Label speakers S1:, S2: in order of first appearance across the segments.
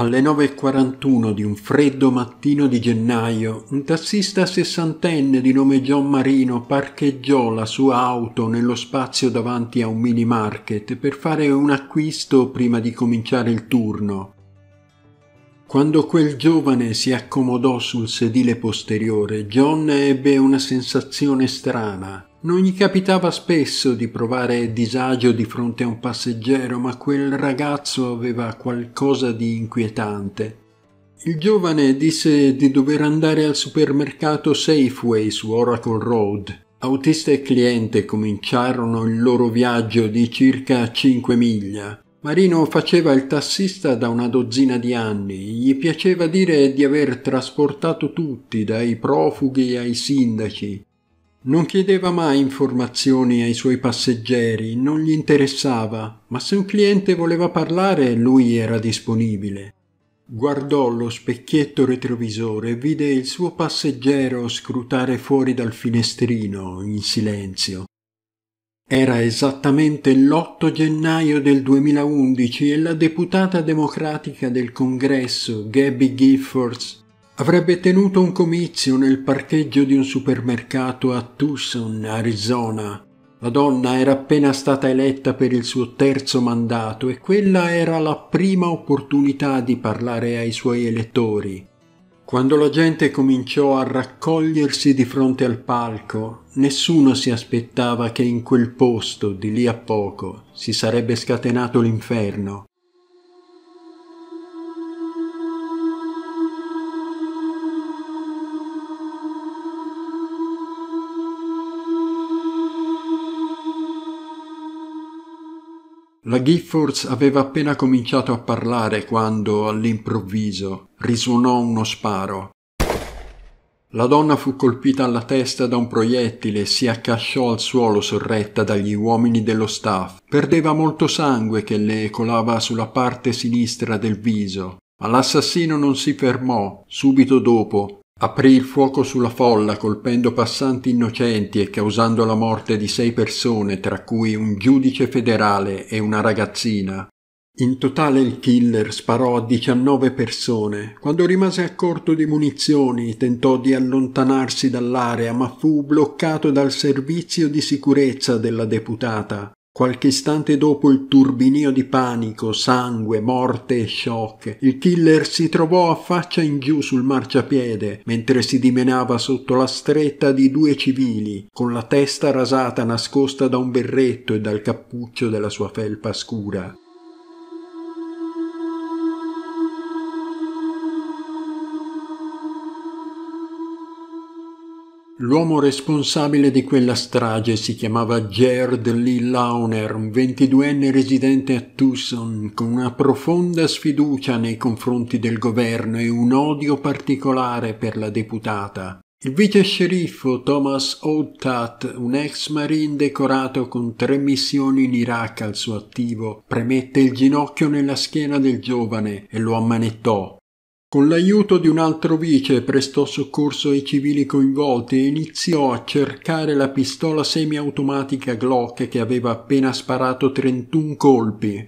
S1: Alle 9.41 di un freddo mattino di gennaio, un tassista sessantenne di nome John Marino parcheggiò la sua auto nello spazio davanti a un mini market per fare un acquisto prima di cominciare il turno. Quando quel giovane si accomodò sul sedile posteriore, John ebbe una sensazione strana. Non gli capitava spesso di provare disagio di fronte a un passeggero, ma quel ragazzo aveva qualcosa di inquietante. Il giovane disse di dover andare al supermercato Safeway su Oracle Road. Autista e cliente cominciarono il loro viaggio di circa 5 miglia. Marino faceva il tassista da una dozzina di anni, gli piaceva dire di aver trasportato tutti, dai profughi ai sindaci, non chiedeva mai informazioni ai suoi passeggeri, non gli interessava, ma se un cliente voleva parlare lui era disponibile. Guardò lo specchietto retrovisore e vide il suo passeggero scrutare fuori dal finestrino, in silenzio. Era esattamente l'8 gennaio del 2011 e la deputata democratica del congresso, Gabby Giffords, avrebbe tenuto un comizio nel parcheggio di un supermercato a Tucson, Arizona. La donna era appena stata eletta per il suo terzo mandato e quella era la prima opportunità di parlare ai suoi elettori. Quando la gente cominciò a raccogliersi di fronte al palco, nessuno si aspettava che in quel posto, di lì a poco, si sarebbe scatenato l'inferno. La Giffords aveva appena cominciato a parlare quando, all'improvviso, risuonò uno sparo. La donna fu colpita alla testa da un proiettile e si accasciò al suolo sorretta dagli uomini dello staff. Perdeva molto sangue che le colava sulla parte sinistra del viso, ma l'assassino non si fermò. Subito dopo Aprì il fuoco sulla folla colpendo passanti innocenti e causando la morte di sei persone, tra cui un giudice federale e una ragazzina. In totale il killer sparò a 19 persone. Quando rimase a corto di munizioni tentò di allontanarsi dall'area ma fu bloccato dal servizio di sicurezza della deputata. Qualche istante dopo il turbinio di panico, sangue, morte e shock, il killer si trovò a faccia in giù sul marciapiede mentre si dimenava sotto la stretta di due civili, con la testa rasata nascosta da un berretto e dal cappuccio della sua felpa scura. L'uomo responsabile di quella strage si chiamava Gerd Lee Launer, un 22enne residente a Tucson, con una profonda sfiducia nei confronti del governo e un odio particolare per la deputata. Il vice sceriffo Thomas Outat, un ex marine decorato con tre missioni in Iraq al suo attivo, premette il ginocchio nella schiena del giovane e lo ammanettò, con l'aiuto di un altro vice prestò soccorso ai civili coinvolti e iniziò a cercare la pistola semiautomatica Glock che aveva appena sparato 31 colpi.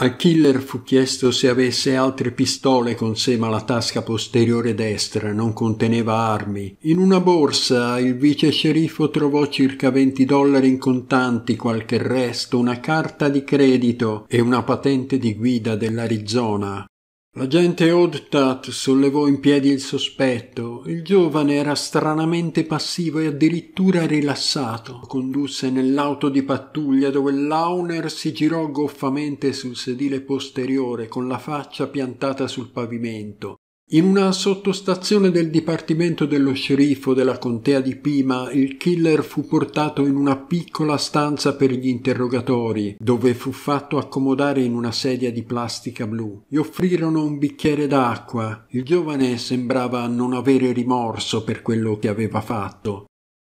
S1: Al killer fu chiesto se avesse altre pistole con sé ma la tasca posteriore destra non conteneva armi. In una borsa il vice sceriffo trovò circa 20 dollari in contanti, qualche resto, una carta di credito e una patente di guida dell'Arizona. L'agente gente Odtat sollevò in piedi il sospetto. Il giovane era stranamente passivo e addirittura rilassato. Lo Condusse nell'auto di pattuglia dove l'Auner si girò goffamente sul sedile posteriore con la faccia piantata sul pavimento. In una sottostazione del dipartimento dello sceriffo della contea di Pima, il killer fu portato in una piccola stanza per gli interrogatori, dove fu fatto accomodare in una sedia di plastica blu. Gli offrirono un bicchiere d'acqua. Il giovane sembrava non avere rimorso per quello che aveva fatto.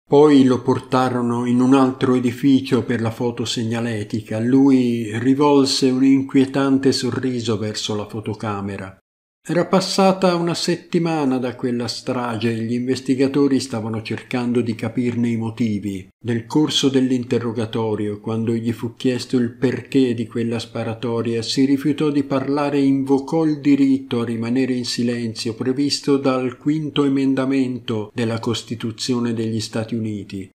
S1: Poi lo portarono in un altro edificio per la fotosegnaletica. Lui rivolse un inquietante sorriso verso la fotocamera. Era passata una settimana da quella strage e gli investigatori stavano cercando di capirne i motivi. Nel corso dell'interrogatorio, quando gli fu chiesto il perché di quella sparatoria, si rifiutò di parlare e invocò il diritto a rimanere in silenzio previsto dal quinto emendamento della Costituzione degli Stati Uniti.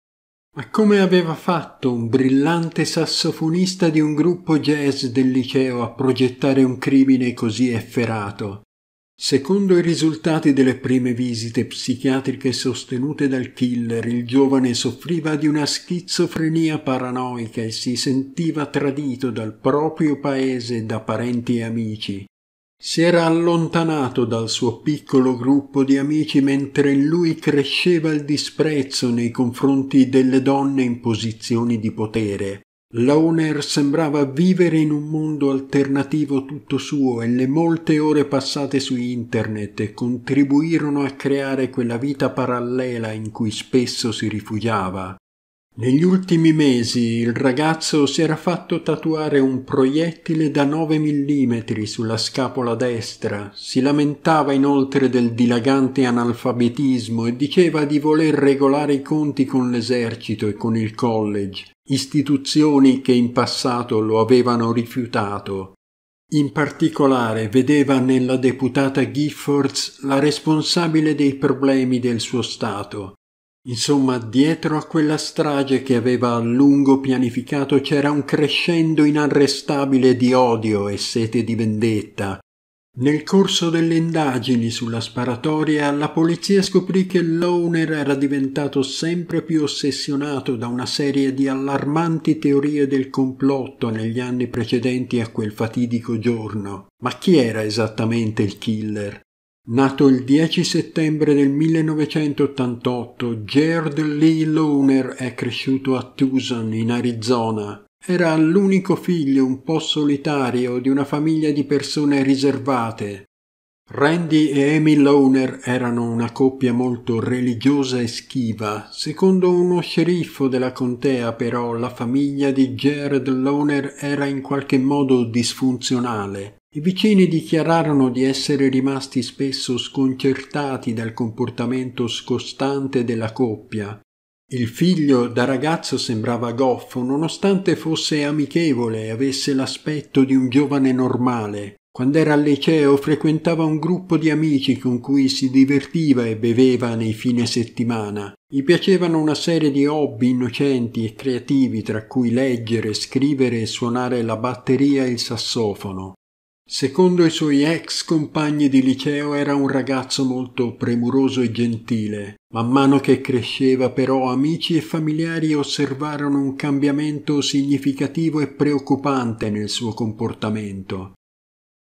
S1: Ma come aveva fatto un brillante sassofonista di un gruppo jazz del liceo a progettare un crimine così efferato? Secondo i risultati delle prime visite psichiatriche sostenute dal killer, il giovane soffriva di una schizofrenia paranoica e si sentiva tradito dal proprio paese da parenti e amici. Si era allontanato dal suo piccolo gruppo di amici mentre in lui cresceva il disprezzo nei confronti delle donne in posizioni di potere. Lawner sembrava vivere in un mondo alternativo tutto suo e le molte ore passate su internet contribuirono a creare quella vita parallela in cui spesso si rifugiava. Negli ultimi mesi il ragazzo si era fatto tatuare un proiettile da 9 mm sulla scapola destra, si lamentava inoltre del dilagante analfabetismo e diceva di voler regolare i conti con l'esercito e con il college istituzioni che in passato lo avevano rifiutato. In particolare vedeva nella deputata Giffords la responsabile dei problemi del suo Stato. Insomma, dietro a quella strage che aveva a lungo pianificato c'era un crescendo inarrestabile di odio e sete di vendetta, nel corso delle indagini sulla sparatoria, la polizia scoprì che Lowner era diventato sempre più ossessionato da una serie di allarmanti teorie del complotto negli anni precedenti a quel fatidico giorno. Ma chi era esattamente il killer? Nato il 10 settembre del 1988, Jared Lee Lowner è cresciuto a Tucson, in Arizona, era l'unico figlio un po' solitario di una famiglia di persone riservate. Randy e Amy Lowner erano una coppia molto religiosa e schiva. Secondo uno sceriffo della contea, però, la famiglia di Jared Lowner era in qualche modo disfunzionale. I vicini dichiararono di essere rimasti spesso sconcertati dal comportamento scostante della coppia il figlio da ragazzo sembrava goffo, nonostante fosse amichevole e avesse l'aspetto di un giovane normale. Quando era al liceo frequentava un gruppo di amici con cui si divertiva e beveva nei fine settimana. Gli piacevano una serie di hobby innocenti e creativi, tra cui leggere, scrivere e suonare la batteria e il sassofono. Secondo i suoi ex compagni di liceo era un ragazzo molto premuroso e gentile. Man mano che cresceva però amici e familiari osservarono un cambiamento significativo e preoccupante nel suo comportamento.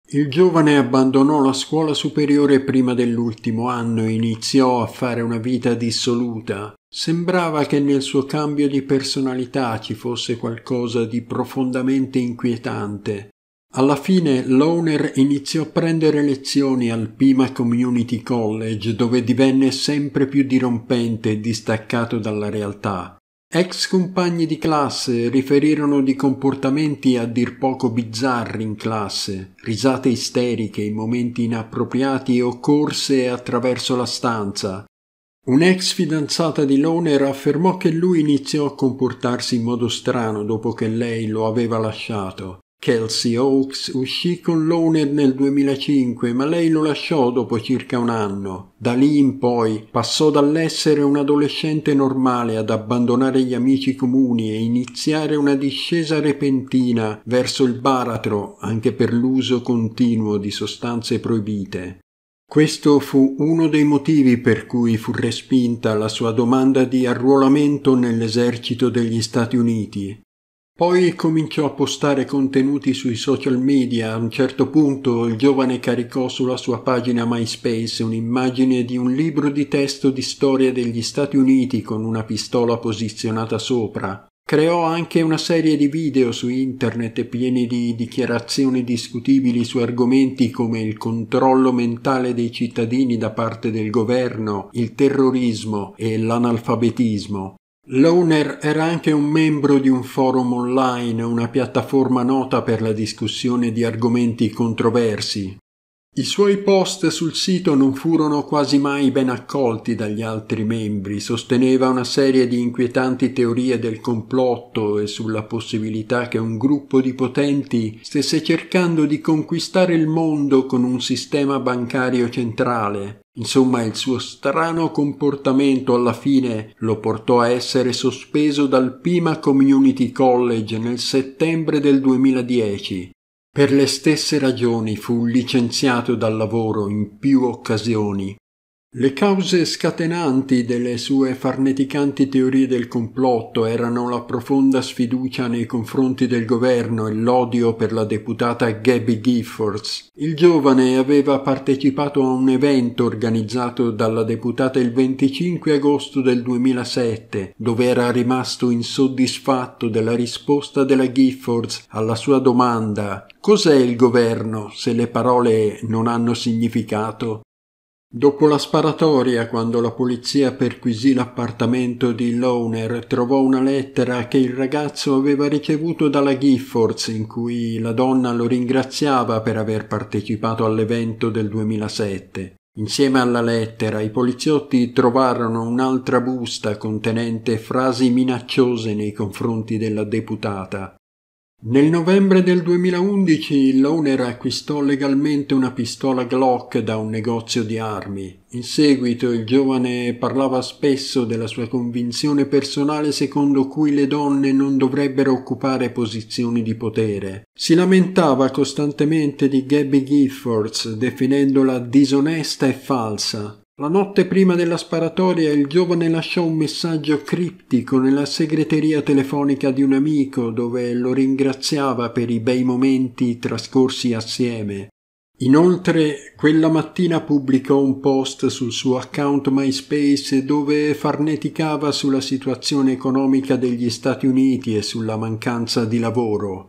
S1: Il giovane abbandonò la scuola superiore prima dell'ultimo anno e iniziò a fare una vita dissoluta. Sembrava che nel suo cambio di personalità ci fosse qualcosa di profondamente inquietante alla fine Lowner iniziò a prendere lezioni al Pima Community College dove divenne sempre più dirompente e distaccato dalla realtà. Ex compagni di classe riferirono di comportamenti a dir poco bizzarri in classe, risate isteriche in momenti inappropriati o corse attraverso la stanza. Un'ex fidanzata di Loner affermò che lui iniziò a comportarsi in modo strano dopo che lei lo aveva lasciato. Kelsey Hawkes uscì con Loner nel 2005, ma lei lo lasciò dopo circa un anno. Da lì in poi passò dall'essere un adolescente normale ad abbandonare gli amici comuni e iniziare una discesa repentina verso il baratro, anche per l'uso continuo di sostanze proibite. Questo fu uno dei motivi per cui fu respinta la sua domanda di arruolamento nell'esercito degli Stati Uniti, poi cominciò a postare contenuti sui social media. A un certo punto il giovane caricò sulla sua pagina MySpace un'immagine di un libro di testo di storia degli Stati Uniti con una pistola posizionata sopra. Creò anche una serie di video su internet pieni di dichiarazioni discutibili su argomenti come il controllo mentale dei cittadini da parte del governo, il terrorismo e l'analfabetismo. Lowner era anche un membro di un forum online, una piattaforma nota per la discussione di argomenti controversi. I suoi post sul sito non furono quasi mai ben accolti dagli altri membri, sosteneva una serie di inquietanti teorie del complotto e sulla possibilità che un gruppo di potenti stesse cercando di conquistare il mondo con un sistema bancario centrale. Insomma, il suo strano comportamento alla fine lo portò a essere sospeso dal Pima Community College nel settembre del 2010 per le stesse ragioni fu licenziato dal lavoro in più occasioni le cause scatenanti delle sue farneticanti teorie del complotto erano la profonda sfiducia nei confronti del governo e l'odio per la deputata Gabby Giffords. Il giovane aveva partecipato a un evento organizzato dalla deputata il 25 agosto del 2007, dove era rimasto insoddisfatto della risposta della Giffords alla sua domanda Cos'è il governo se le parole non hanno significato? Dopo la sparatoria, quando la polizia perquisì l'appartamento di Lowner, trovò una lettera che il ragazzo aveva ricevuto dalla Giffords in cui la donna lo ringraziava per aver partecipato all'evento del 2007. Insieme alla lettera i poliziotti trovarono un'altra busta contenente frasi minacciose nei confronti della deputata. Nel novembre del 2011 il Loner acquistò legalmente una pistola Glock da un negozio di armi. In seguito il giovane parlava spesso della sua convinzione personale secondo cui le donne non dovrebbero occupare posizioni di potere. Si lamentava costantemente di Gabby Giffords, definendola disonesta e falsa, la notte prima della sparatoria il giovane lasciò un messaggio criptico nella segreteria telefonica di un amico dove lo ringraziava per i bei momenti trascorsi assieme. Inoltre, quella mattina pubblicò un post sul suo account MySpace dove farneticava sulla situazione economica degli Stati Uniti e sulla mancanza di lavoro.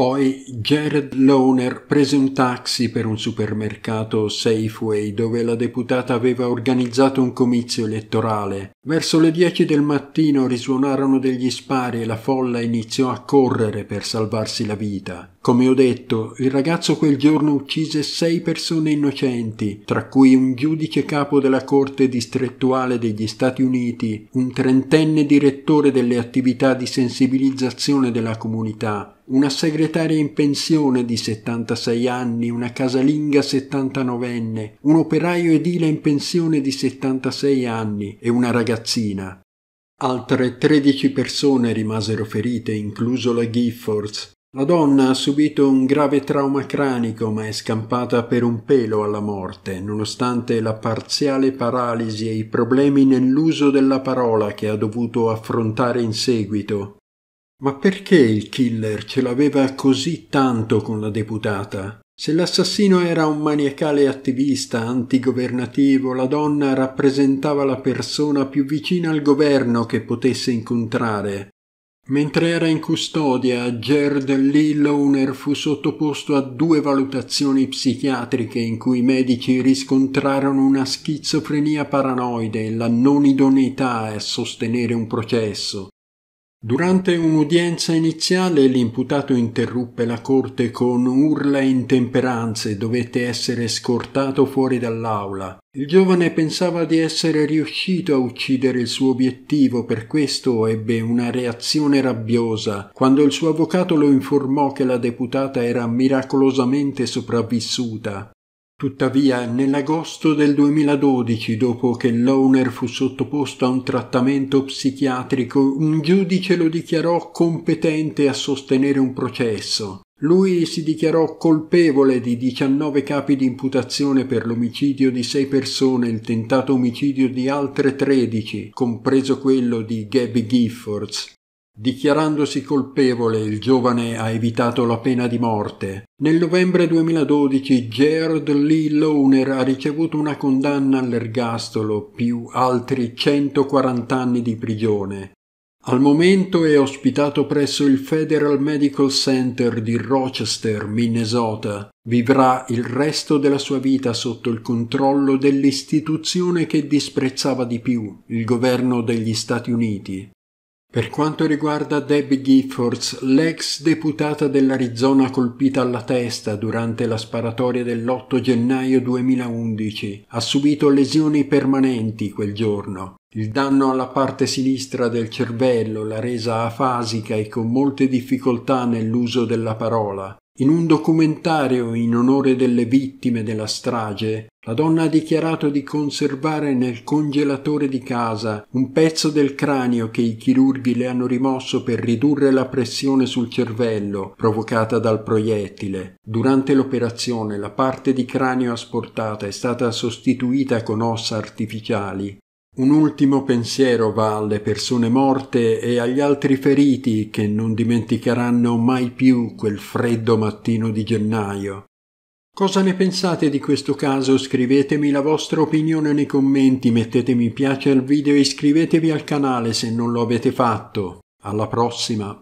S1: Poi Jared Lohner prese un taxi per un supermercato Safeway dove la deputata aveva organizzato un comizio elettorale. Verso le 10 del mattino risuonarono degli spari e la folla iniziò a correre per salvarsi la vita. Come ho detto, il ragazzo quel giorno uccise sei persone innocenti, tra cui un giudice capo della Corte distrettuale degli Stati Uniti, un trentenne direttore delle attività di sensibilizzazione della comunità, una segretaria in pensione di 76 anni, una casalinga 79enne, un operaio edile in pensione di 76 anni e una ragazzina. Altre 13 persone rimasero ferite, incluso la Giffords. La donna ha subito un grave trauma cranico ma è scampata per un pelo alla morte, nonostante la parziale paralisi e i problemi nell'uso della parola che ha dovuto affrontare in seguito. Ma perché il killer ce l'aveva così tanto con la deputata? Se l'assassino era un maniacale attivista antigovernativo, la donna rappresentava la persona più vicina al governo che potesse incontrare. Mentre era in custodia, Gerd Lilloner fu sottoposto a due valutazioni psichiatriche in cui i medici riscontrarono una schizofrenia paranoide e la non idoneità a sostenere un processo. Durante un'udienza iniziale l'imputato interruppe la corte con urla e intemperanze e dovette essere scortato fuori dall'aula. Il giovane pensava di essere riuscito a uccidere il suo obiettivo, per questo ebbe una reazione rabbiosa quando il suo avvocato lo informò che la deputata era miracolosamente sopravvissuta. Tuttavia, nell'agosto del 2012, dopo che l'owner fu sottoposto a un trattamento psichiatrico, un giudice lo dichiarò competente a sostenere un processo. Lui si dichiarò colpevole di 19 capi di imputazione per l'omicidio di 6 persone e il tentato omicidio di altre 13, compreso quello di Gabby Giffords. Dichiarandosi colpevole, il giovane ha evitato la pena di morte. Nel novembre 2012 Gerard Lee Lowner ha ricevuto una condanna all'ergastolo più altri 140 anni di prigione. Al momento è ospitato presso il Federal Medical Center di Rochester, Minnesota. Vivrà il resto della sua vita sotto il controllo dell'istituzione che disprezzava di più, il governo degli Stati Uniti. Per quanto riguarda Debbie Giffords, l'ex deputata dell'Arizona colpita alla testa durante la sparatoria dell'8 gennaio 2011, ha subito lesioni permanenti quel giorno. Il danno alla parte sinistra del cervello l'ha resa afasica e con molte difficoltà nell'uso della parola. In un documentario in onore delle vittime della strage, la donna ha dichiarato di conservare nel congelatore di casa un pezzo del cranio che i chirurghi le hanno rimosso per ridurre la pressione sul cervello provocata dal proiettile. Durante l'operazione la parte di cranio asportata è stata sostituita con ossa artificiali un ultimo pensiero va alle persone morte e agli altri feriti che non dimenticheranno mai più quel freddo mattino di gennaio. Cosa ne pensate di questo caso? Scrivetemi la vostra opinione nei commenti, mettete mi piace al video e iscrivetevi al canale se non lo avete fatto. Alla prossima!